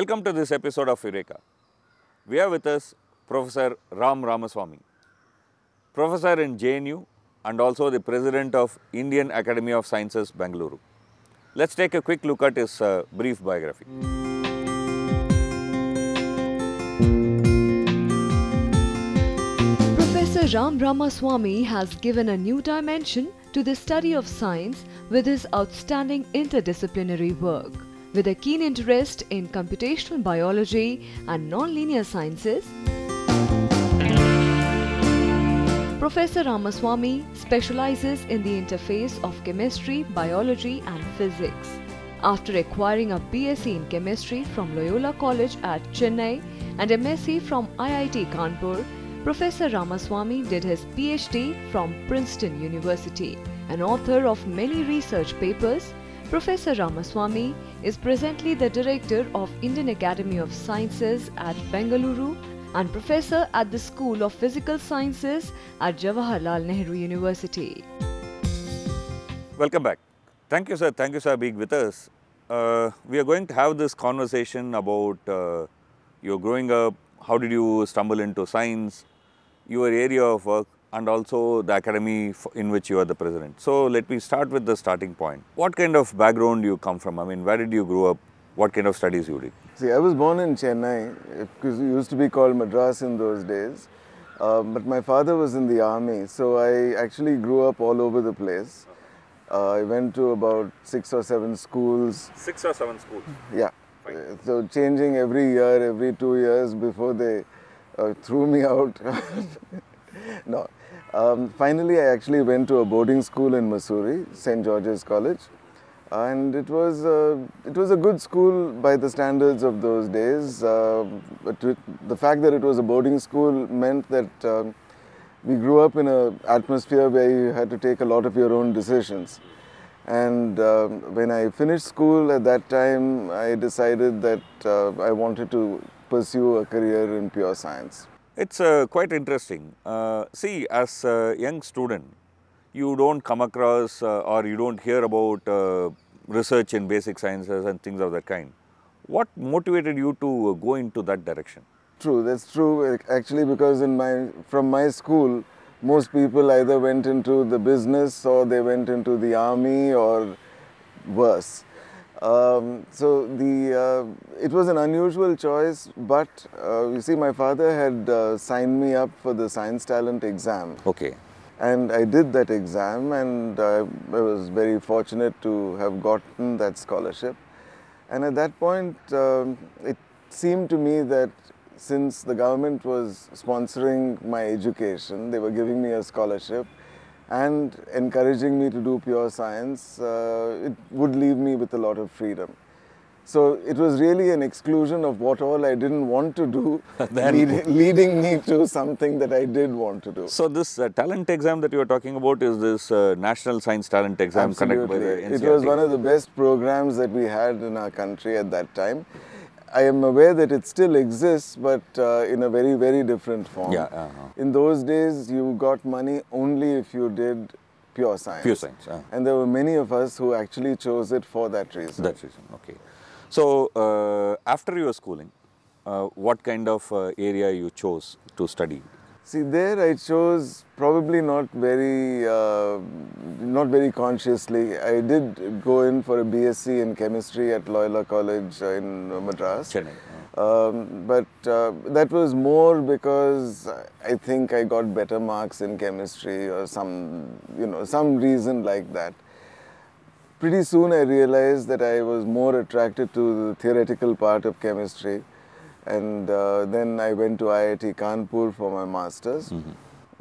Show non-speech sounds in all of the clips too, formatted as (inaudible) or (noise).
Welcome to this episode of Eureka. We have with us Professor Ram Ramaswamy, professor in JNU and also the president of Indian Academy of Sciences, Bangalore. Let's take a quick look at his uh, brief biography. Professor Ram Ramaswamy has given a new dimension to the study of science with his outstanding interdisciplinary work. With a keen interest in computational biology and nonlinear sciences, Professor Ramaswamy specializes in the interface of chemistry, biology and physics. After acquiring a BSc in chemistry from Loyola College at Chennai and MSc from IIT Kanpur, Professor Ramaswamy did his PhD from Princeton University An author of many research papers Professor Ramaswamy is presently the Director of Indian Academy of Sciences at Bengaluru and Professor at the School of Physical Sciences at Jawaharlal Nehru University. Welcome back. Thank you, sir. Thank you, sir, being with us. Uh, we are going to have this conversation about uh, your growing up, how did you stumble into science, your area of work, and also the academy in which you are the president. So let me start with the starting point. What kind of background do you come from? I mean, where did you grow up? What kind of studies you did? See, I was born in Chennai because it used to be called Madras in those days. Uh, but my father was in the army, so I actually grew up all over the place. Uh, I went to about six or seven schools. Six or seven schools? Yeah. Fine. Uh, so changing every year, every two years before they uh, threw me (laughs) out. no, um, finally, I actually went to a boarding school in Missouri, St. George's College. And it was, uh, it was a good school by the standards of those days. Uh, but the fact that it was a boarding school meant that um, we grew up in an atmosphere where you had to take a lot of your own decisions. And uh, when I finished school at that time, I decided that uh, I wanted to pursue a career in pure science. It's uh, quite interesting. Uh, see, as a young student, you don't come across uh, or you don't hear about uh, research in basic sciences and things of that kind. What motivated you to uh, go into that direction? True, that's true eh, actually because in my from my school, most people either went into the business or they went into the army or worse. Um, so the uh, it was an unusual choice, but uh, you see, my father had uh, signed me up for the science talent exam. Okay. And I did that exam, and I was very fortunate to have gotten that scholarship. And at that point, um, it seemed to me that since the government was sponsoring my education, they were giving me a scholarship, and encouraging me to do pure science, uh, it would leave me with a lot of freedom. So it was really an exclusion of what all I didn't want to do, (laughs) lead, leading me to something that I did want to do. So this uh, talent exam that you are talking about is this uh, National Science Talent Exam Absolutely. It was one of the best programs that we had in our country at that time. I am aware that it still exists, but uh, in a very, very different form. Yeah, uh -huh. In those days, you got money only if you did pure science. Pure science. Uh -huh. And there were many of us who actually chose it for that reason. That reason, okay. So, uh, after your schooling, uh, what kind of uh, area you chose to study? See, there I chose probably not very not very consciously. I did go in for a BSc in chemistry at Loyola College uh, in Madras. Chennai. Um, but uh, that was more because I think I got better marks in chemistry or some, you know, some reason like that. Pretty soon I realized that I was more attracted to the theoretical part of chemistry and uh, then I went to IIT Kanpur for my master's. Mm -hmm.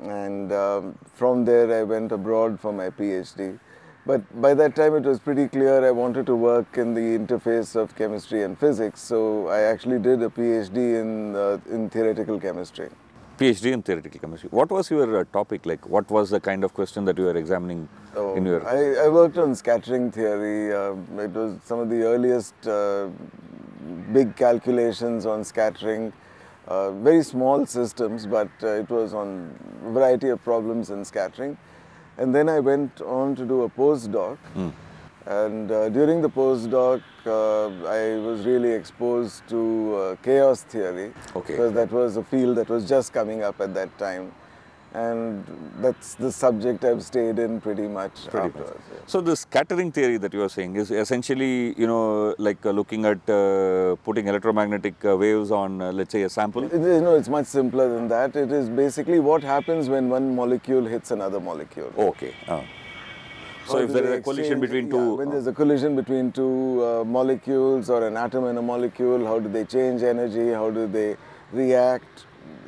And um, from there, I went abroad for my PhD. But by that time, it was pretty clear I wanted to work in the interface of chemistry and physics. So I actually did a PhD in, uh, in theoretical chemistry. PhD in theoretical chemistry. What was your uh, topic like? What was the kind of question that you were examining oh, in your? I, I, worked on scattering theory. Uh, it was some of the earliest uh, big calculations on scattering. Uh, very small systems, but uh, it was on variety of problems and scattering. And then I went on to do a postdoc. Mm. And uh, during the postdoc, uh, I was really exposed to uh, chaos theory. Okay. Because that was a field that was just coming up at that time and that's the subject I've stayed in pretty much. Pretty much. Yeah. So the scattering theory that you are saying is essentially, you know, like uh, looking at uh, putting electromagnetic uh, waves on, uh, let's say, a sample. It, you know, it's much simpler than that. It is basically what happens when one molecule hits another molecule. Okay. Uh. So or if there is a collision between two... Yeah, when uh. there's a collision between two molecules or an atom and a molecule, how do they change energy? How do they react?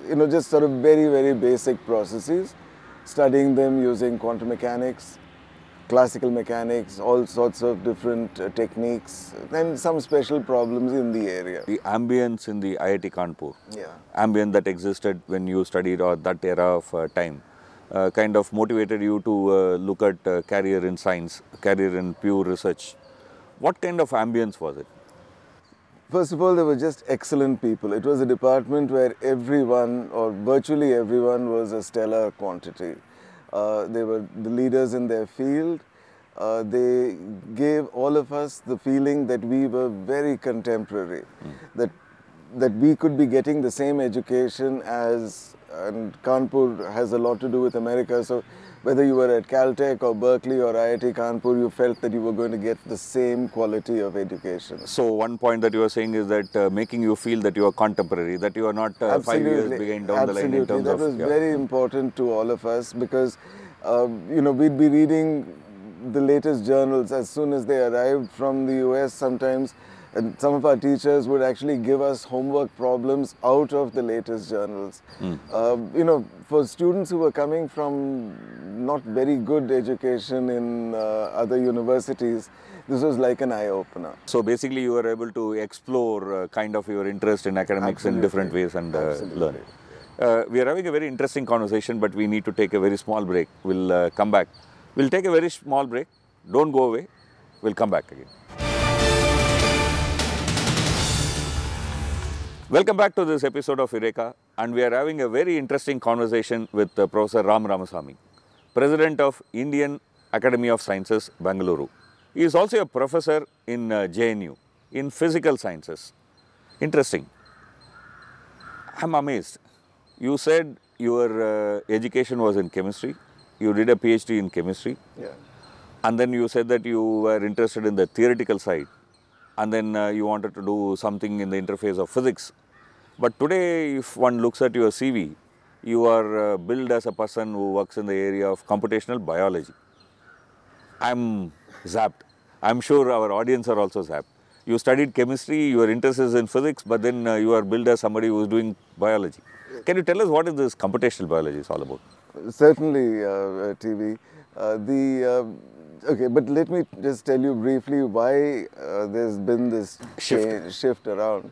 you know, just sort of very, very basic processes, studying them using quantum mechanics, classical mechanics, all sorts of different uh, techniques, and some special problems in the area. The ambience in the IIT Kanpur, yeah. ambience that existed when you studied or uh, that era of uh, time, uh, kind of motivated you to uh, look at uh, career in science, career in pure research. What kind of ambience was it? First of all, they were just excellent people. It was a department where everyone, or virtually everyone, was a stellar quantity. Uh, they were the leaders in their field. Uh, they gave all of us the feeling that we were very contemporary, mm. that that we could be getting the same education as and Kanpur has a lot to do with America. So whether you were at Caltech or Berkeley or IIT Kanpur, you felt that you were going to get the same quality of education. So one point that you are saying is that uh, making you feel that you are contemporary, that you are not uh, five years behind down Absolutely. the line in terms that of... That was yeah. very important to all of us because, uh, you know, we'd be reading the latest journals as soon as they arrived from the US sometimes and some of our teachers would actually give us homework problems out of the latest journals. Mm. Uh, you know, for students who were coming from not very good education in uh, other universities, this was like an eye-opener. So basically you were able to explore uh, kind of your interest in academics Absolutely. in different ways and uh, learn. Uh, we are having a very interesting conversation, but we need to take a very small break. We'll uh, come back. We'll take a very small break. Don't go away. We'll come back again. Welcome back to this episode of Eureka and we are having a very interesting conversation with uh, Professor Ram Ramasamy, President of Indian Academy of Sciences, Bangalore. He is also a professor in uh, JNU in physical sciences. Interesting. I'm amazed. You said your uh, education was in chemistry. You did a PhD in chemistry. Yeah. And then you said that you were interested in the theoretical side and then uh, you wanted to do something in the interface of physics. But today, if one looks at your CV, you are uh, billed as a person who works in the area of computational biology. I'm zapped. I'm sure our audience are also zapped. You studied chemistry, your interest is in physics, but then uh, you are billed as somebody who is doing biology. Can you tell us what is this computational biology is all about? Certainly, uh, uh TV. Uh, the uh, okay, but let me just tell you briefly why uh, there's been this shift, change, shift around.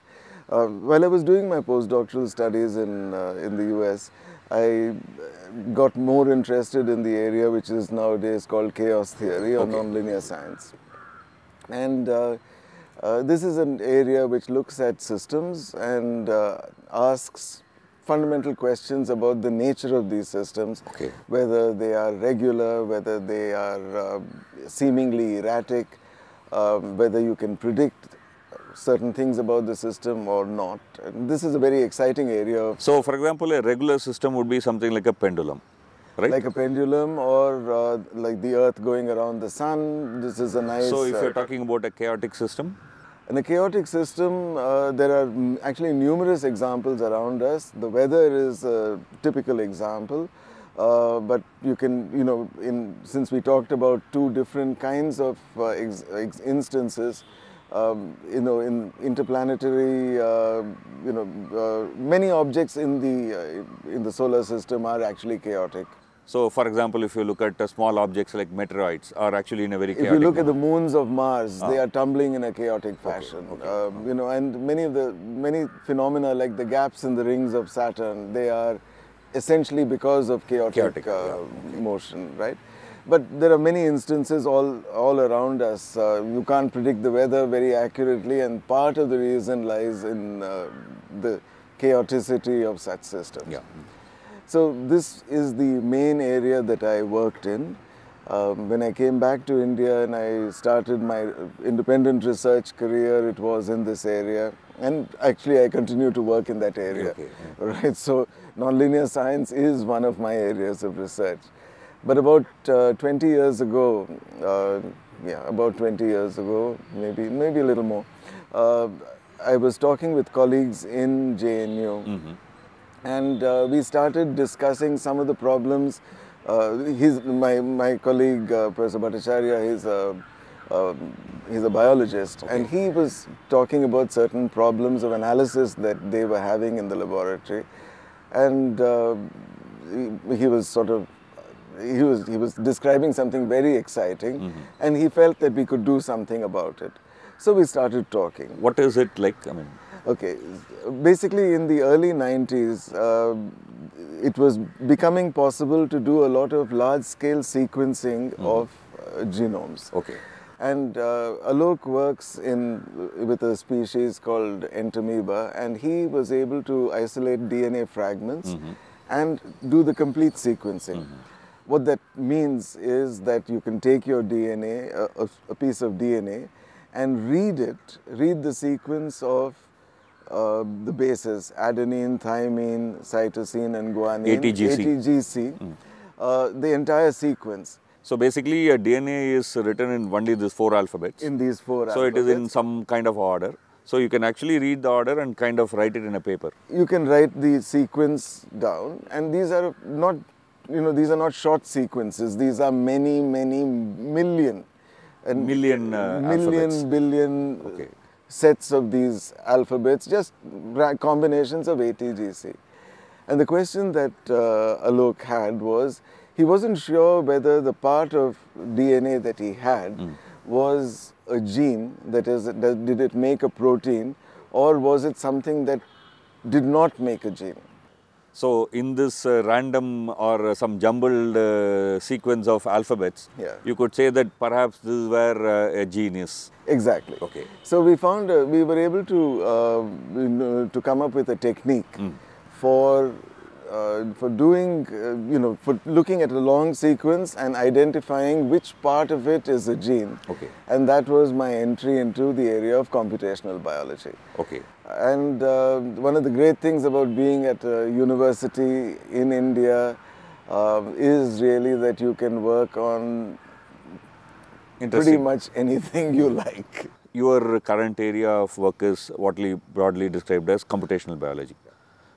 Uh, while I was doing my postdoctoral studies in uh, in the US, I uh, got more interested in the area which is nowadays called chaos theory or okay. nonlinear science, and uh, uh, this is an area which looks at systems and asks fundamental questions about the nature of these systems, okay. whether they are regular, whether they are uh, seemingly erratic, um, whether you can predict certain things about the system or not. And this is a very exciting area. So, for example, a regular system would be something like a pendulum. Right? Like a pendulum or uh, like the earth going around the sun. This is a nice. So, if you're uh, talking about a chaotic system, in a chaotic system, uh, there are actually numerous examples around us. The weather is a typical example. Uh, but you can, you know, in, since we talked about two different kinds of uh, ex, ex instances, um, you know, in interplanetary, uh, you know, uh, many objects in the, uh, in the solar system are actually chaotic. So, for example, if you look at uh, small objects like meteorites are actually in a very chaotic If you look manner. at the moons of Mars, ah. they are tumbling in a chaotic fashion. Okay. Okay. Um, you know, and many of the many phenomena like the gaps in the rings of Saturn, they are essentially because of chaotic, chaotic uh, yeah. motion, right? But there are many instances all, all around us. Uh, you can't predict the weather very accurately and part of the reason lies in uh, the chaoticity of such systems. Yeah. So this is the main area that I worked in. Um, when I came back to India and I started my independent research career, it was in this area. And actually, I continue to work in that area. Okay. (laughs) Right. So, nonlinear science is one of my areas of research. But about uh, 20 years ago, uh, yeah, about 20 years ago, maybe maybe a little more, uh, I was talking with colleagues in JNU. Mm -hmm and uh, we started discussing some of the problems. Uh, his, my, my colleague, uh, Professor Bhattacharya, he's a, um, he's a biologist, okay. and he was talking about certain problems of analysis that they were having in the laboratory. And uh, he, he was sort of he was he was describing something very exciting mm -hmm. and he felt that we could do something about it so we started talking what is it like i mean Okay, basically in the early 90s, uh, it was becoming possible to do a lot of large-scale sequencing mm of uh, genomes. Okay. And uh, Alok works in with a species called Entamoeba, and he was able to isolate DNA fragments mm -hmm. and do the complete sequencing. Mm -hmm. What that means is that you can take your DNA, uh, a, a piece of DNA, and read it, read the sequence of uh, the bases, adenine, thymine, cytosine and guanine, ATGC, ATGC mm. uh, the entire sequence. So basically a DNA is written in only these four alphabets. In these four So alphabets. it is in some kind of order. So you can actually read the order and kind of write it in a paper. You can write the sequence down and these are not, you know, these are not short sequences. These are many, many million. And million uh, million, alphabets. billion okay sets of these alphabets, just combinations of ATGC. And the question that uh, Alok had was, he wasn't sure whether the part of DNA that he had mm. was a gene, that is, did it make a protein, or was it something that did not make a gene? So in this uh, random or uh, some jumbled uh, sequence of alphabets, yeah. you could say that perhaps this were uh, a genius. Exactly. Okay. So we found uh, we were able to um, you know, to come up with a technique mm. for uh, for doing you know for looking at a long sequence and identifying which part of it is a gene. Okay. And that was my entry into the area of computational biology. Okay. And uh, one of the great things about being at a university in India uh, is really that you can work on pretty much anything you like. Your current area of work is what we broadly described as computational biology.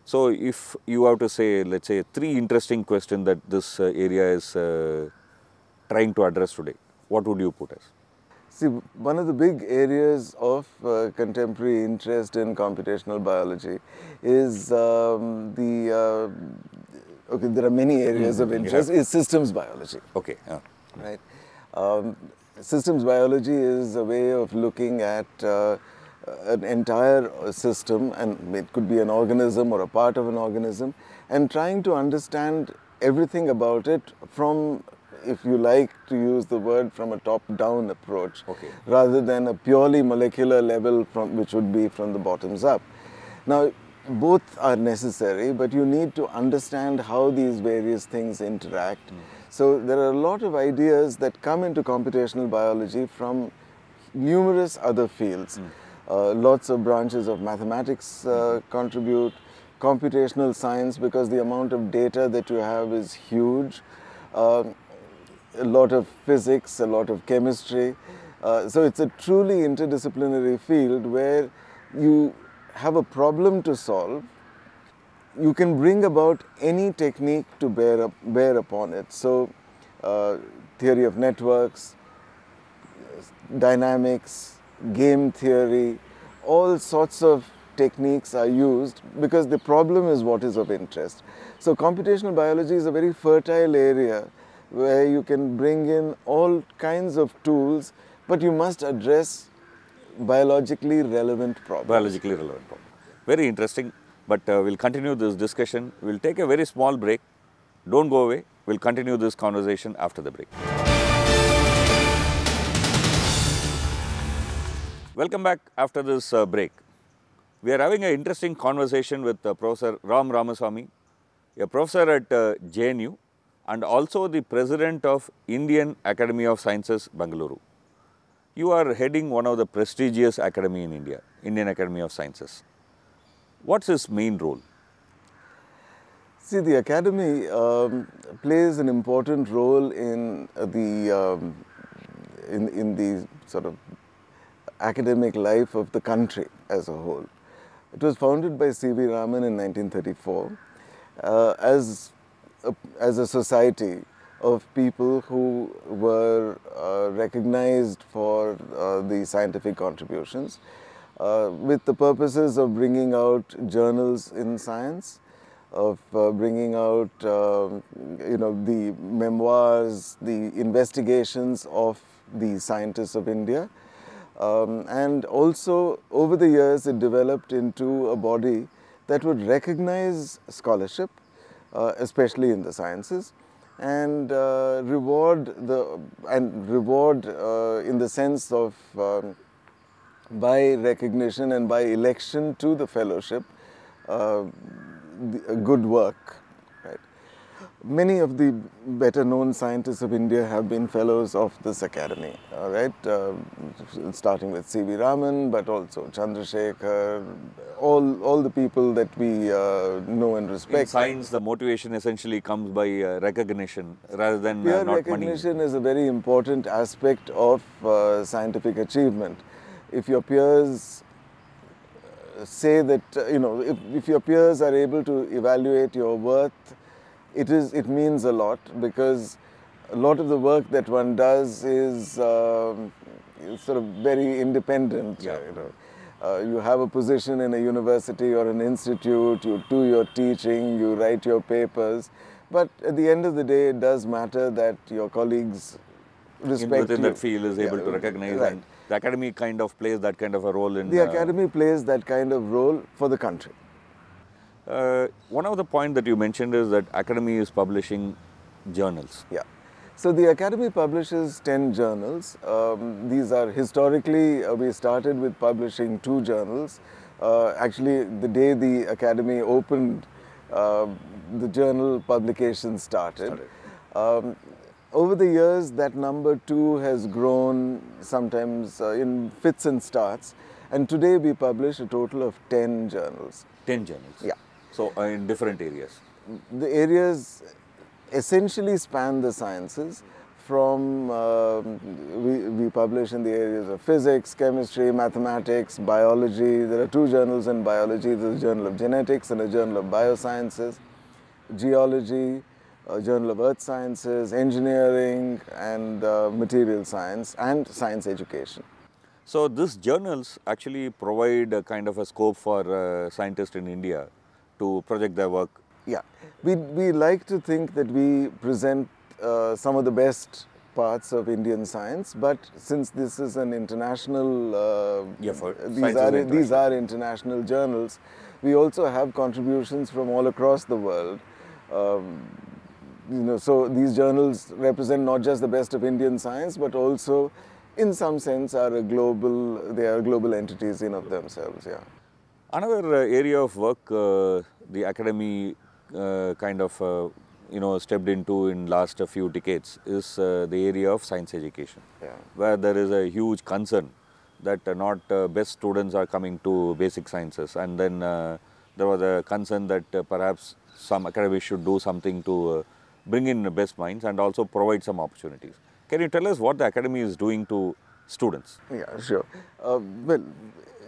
So if you have to say, let's say, three interesting questions that this uh, area is uh, trying to address today, what would you put as? See, one of the big areas of uh, contemporary interest in computational biology is um, the, uh, okay, there are many areas of mm-hmm. interest, yeah. is systems biology. Okay. Yeah. Right. Um, systems biology is a way of looking at uh, an entire system, and it could be an organism or a part of an organism, and trying to understand everything about it from if you like to use the word, from a top-down approach, okay. rather than a purely molecular level from which would be from the bottoms up. Now, both are necessary, but you need to understand how these various things interact. Mm. So there are a lot of ideas that come into computational biology from numerous other fields. Mm. Uh, lots of branches of mathematics uh, hmm. contribute, computational science because the amount of data that you have is huge. Um, a lot of physics, a lot of chemistry. Uh, so it's a truly interdisciplinary field where you have a problem to solve. You can bring about any technique to bear, up, bear upon it. So uh, theory of networks, dynamics, game theory, all sorts of techniques are used because the problem is what is of interest. So computational biology is a very fertile area where you can bring in all kinds of tools, but you must address biologically relevant problems. Biologically relevant problems. Very interesting, but uh, we'll continue this discussion. We'll take a very small break. Don't go away. We'll continue this conversation after the break. Welcome back after this uh, break. We are having an interesting conversation with uh, Professor Ram Ramaswamy, a professor at uh, JNU and also the president of Indian Academy of Sciences, Bangalore. You are heading one of the prestigious academy in India, Indian Academy of Sciences. What's his main role? See, the academy um, plays an important role in uh, the um, in in the sort of academic life of the country as a whole. It was founded by C.V. Raman in 1934 uh, as uh, as a society of people who were uh, recognized for uh, the scientific contributions uh, with the purposes of bringing out journals in science, of uh, bringing out um, you know the memoirs, the investigations of the scientists of India. Um, and also over the years it developed into a body that would recognize scholarship uh, especially in the sciences and uh, reward the and reward uh, in the sense of um, by recognition and by election to the fellowship the, good work Many of the better known scientists of India have been fellows of this academy, all right? Uh, starting with C.V. Raman, but also Chandrasekhar, all, all the people that we uh, know and respect. In science, the motivation essentially comes by uh, recognition rather than uh, not recognition money. recognition is a very important aspect of uh, scientific achievement. If your peers uh, say that, you know, if, if your peers are able to evaluate your worth it is it means a lot because a lot of the work that one does um, is sort of very independent. Yeah. You, know. uh, you have a position in a university or an institute, you do your teaching, you write your papers, but at the end of the day, it does matter that your colleagues respect within you. that field is able yeah, to recognize right. and the academy kind of plays that kind of a role in the uh, academy plays that kind of role for the country. Uh, one of the points that you mentioned is that Academy is publishing journals. Yeah. So the Academy publishes 10 journals. Um, these are historically, uh, we started with publishing two journals. Uh, actually, the day the Academy opened, um, the journal publication started. Um, over the years, that number two has grown sometimes uh, in fits and starts. And today we publish a total of 10 journals. 10 journals? Yeah. So uh, in different areas? The areas essentially span the sciences from uh, we, we publish in the areas of physics, chemistry, mathematics, biology. There are two journals in biology. There's a journal of genetics and a journal of biosciences, geology, a journal of earth sciences, engineering and uh, material science and science education. So these journals actually provide a kind of a scope for uh, scientists in India to project their work? Yeah, we, we like to think that we present uh, some of the best parts of Indian science, but since this is an international, uh, yeah, for these are international. these are international journals. We also have contributions from all across the world. Um, you know, so these journals represent not just the best of Indian science, but also, in some sense, are a global. They are global entities in of themselves. Yeah. Another uh, area of work uh, the academy uh, kind of you know stepped into in last few decades is the area of science education, yeah. where there is a huge concern that not best students are coming to basic sciences, and then there was a concern that perhaps some academy should do something to bring in best minds and also provide some opportunities. Can you tell us what the academy is doing to students? Yeah, sure. Uh, well,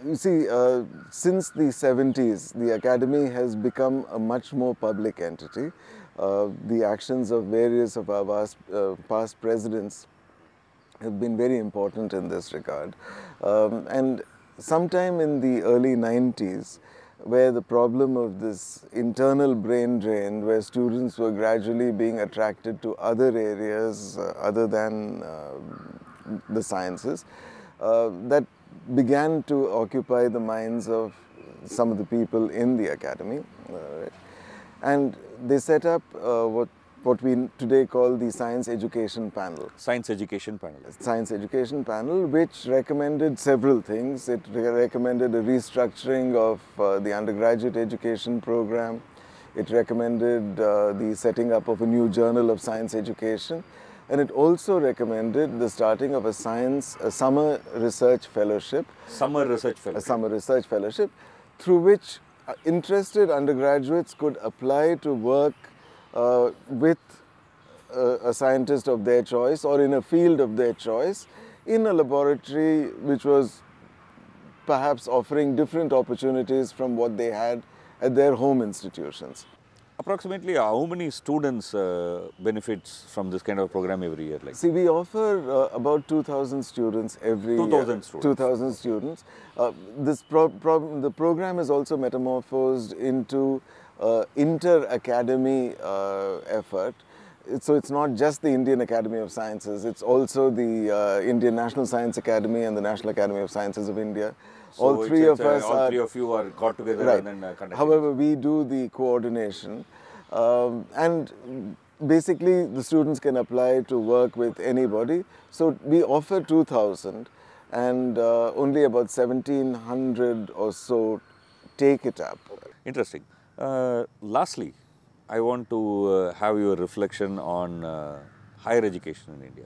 you see, uh, since the 70s, the Academy has become a much more public entity. Uh, the actions of various of our past, uh, past, presidents have been very important in this regard. Um, and sometime in the early 90s, where the problem of this internal brain drain, where students were gradually being attracted to other areas uh, other than uh, the sciences, uh, that began to occupy the minds of some of the people in the academy. Uh, and they set up uh, what what we today call the Science Education Panel. Science Education Panel. Science Education Panel, which recommended several things. It re recommended a restructuring of uh, the undergraduate education program. It recommended uh, the setting up of a new Journal of Science Education and it also recommended the starting of a science a summer research fellowship summer research fellowship a summer research fellowship through which uh, interested undergraduates could apply to work uh, with a, uh, a scientist of their choice or in a field of their choice in a laboratory which was perhaps offering different opportunities from what they had at their home institutions approximately uh, how many students uh, benefits from this kind of program every year? Like, see, we offer uh, about 2,000 students every 2,000 students. 2,000 students. Uh, this pro pro the program is also metamorphosed into uh, inter-academy uh, effort so it's not just the Indian Academy of Sciences, it's also the uh, Indian National Science Academy and the National Academy of Sciences of India. So all three of us all are, three of you are got together right. and then uh, However, we do the coordination um, and basically the students can apply to work with anybody. So we offer 2,000 and uh, only about 1,700 or so take it up. Interesting. Uh, lastly, I want to uh, have your reflection on uh, higher education in India.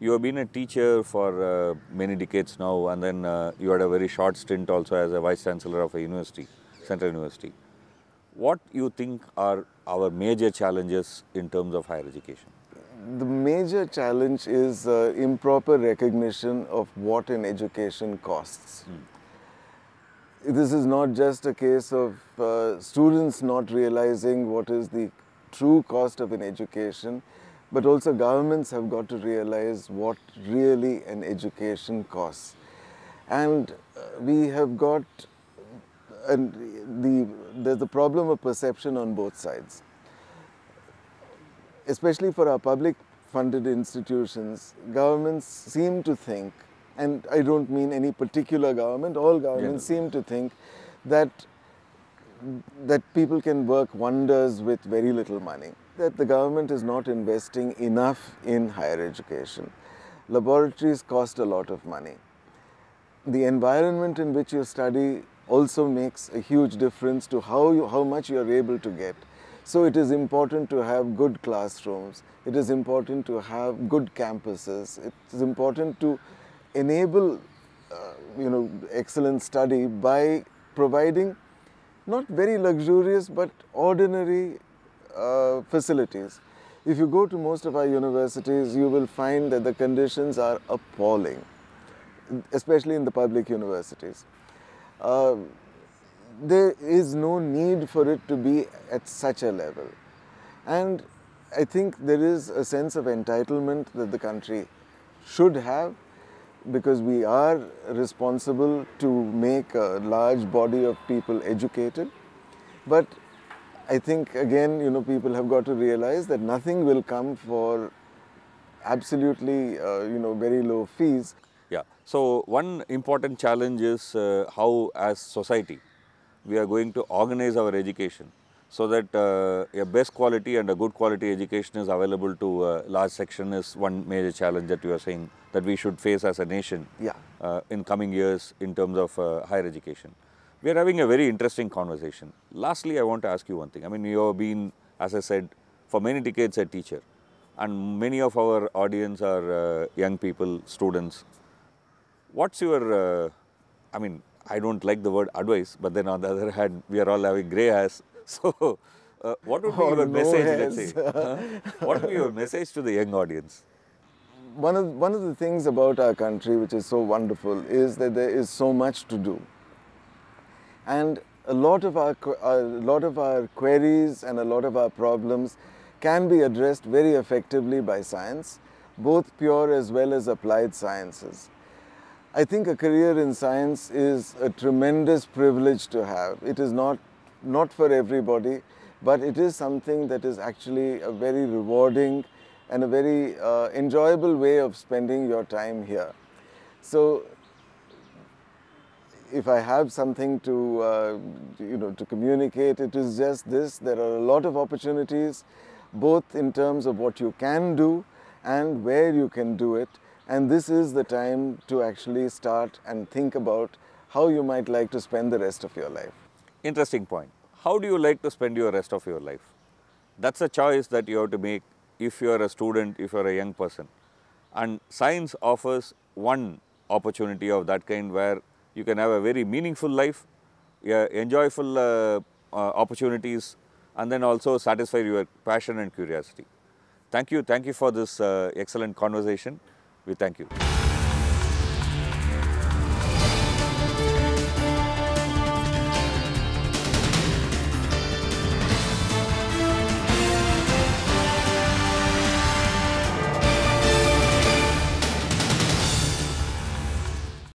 You have been a teacher for uh, many decades now, and then you had a very short stint also as a vice chancellor of a university, Central University. What you think are our major challenges in terms of higher education? the major challenge is uh, improper recognition of what an education costs. Hmm this is not just a case of uh, students not realizing what is the true cost of an education, but also governments have got to realize what really an education costs. And uh, we have got, and the, there's the problem of perception on both sides. Especially for our public funded institutions, governments seem to think and I don't mean any particular government, all governments yeah. seem to think that that people can work wonders with very little money, that the government is not investing enough in higher education. Laboratories cost a lot of money. The environment in which you study also makes a huge difference to how, you, how much you are able to get. So it is important to have good classrooms, it is important to have good campuses, it is important to enable uh, you know excellent study by providing not very luxurious but ordinary uh, facilities. If you go to most of our universities, you will find that the conditions are appalling, especially in the public universities. Uh, there is no need for it to be at such a level. And I think there is a sense of entitlement that the country should have because we are responsible to make a large body of people educated. But I think again, you know, people have got to realize that nothing will come for absolutely, uh, you know, very low fees. Yeah. So one important challenge is uh, how, as society, we are going to organize our education so that uh, a best quality and a good quality education is available to a uh, large section is one major challenge that you are saying that we should face as a nation yeah. uh, in coming years in terms of uh, higher education. We are having a very interesting conversation. Lastly, I want to ask you one thing. I mean, you have been, as I said, for many decades a teacher and many of our audience are uh, young people, students. What's your, uh, I mean, I don't like the word advice, but then on the other (laughs) hand, we are all having grey hairs (laughs) So, uh, what would be oh, your message, let's say? Huh? what would be your message to the young audience? One of, one of the things about our country which is so wonderful is that there is so much to do. And a lot of our, a lot of our queries and a lot of our problems can be addressed very effectively by science, both pure as well as applied sciences. I think a career in science is a tremendous privilege to have. It is not not for everybody, but it is something that is actually a very rewarding and a very uh, enjoyable way of spending your time here. So if I have something to, uh, you know, to communicate, it is just this. There are a lot of opportunities, both in terms of what you can do and where you can do it. And this is the time to actually start and think about how you might like to spend the rest of your life. Interesting point how do you like to spend your rest of your life? That's a choice that you have to make if you are a student, if you are a young person. And science offers one opportunity of that kind where you can have a very meaningful life, enjoyable uh, uh, opportunities, and then also satisfy your passion and curiosity. Thank you. Thank you for this uh, excellent conversation. We thank you.